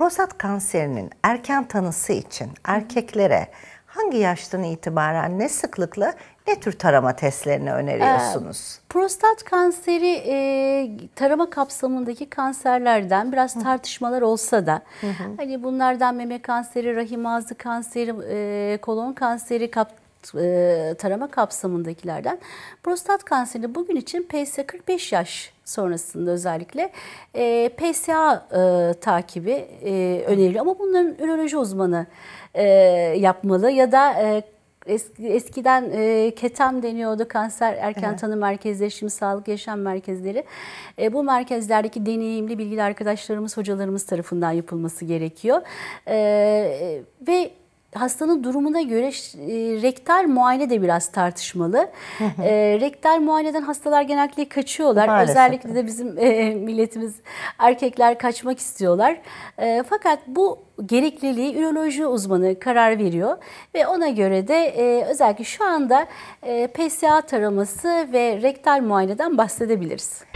Prostat kanserinin erken tanısı için erkeklere hangi yaştan itibaren ne sıklıkla ne tür tarama testlerini öneriyorsunuz? Ee, prostat kanseri e, tarama kapsamındaki kanserlerden biraz Hı. tartışmalar olsa da Hı. hani bunlardan meme kanseri, rahim ağzı kanseri, e, kolon kanseri kap, e, tarama kapsamındakilerden prostat kanserini bugün için PSA 45 yaş sonrasında özellikle e, PSA e, takibi e, öneriliyor ama bunların üroloji uzmanı e, yapmalı ya da e, eskiden e, ketem deniyordu kanser erken evet. tanı merkezleri şimdi sağlık yaşam merkezleri. E, bu merkezlerdeki deneyimli bilgili arkadaşlarımız hocalarımız tarafından yapılması gerekiyor. E, ve hastanın durumuna göre e, rektal muayene de biraz tartışmalı. e, rektal muayeneden hastalar genellikle kaçıyorlar. Maalesef. Özellikle de bizim e, milletimiz erkekler kaçmak istiyorlar. E, fakat bu gerekliliği üroloji uzmanı karar veriyor ve ona göre de e, özellikle şu anda e, PSA taraması ve rektal muayeneden bahsedebiliriz.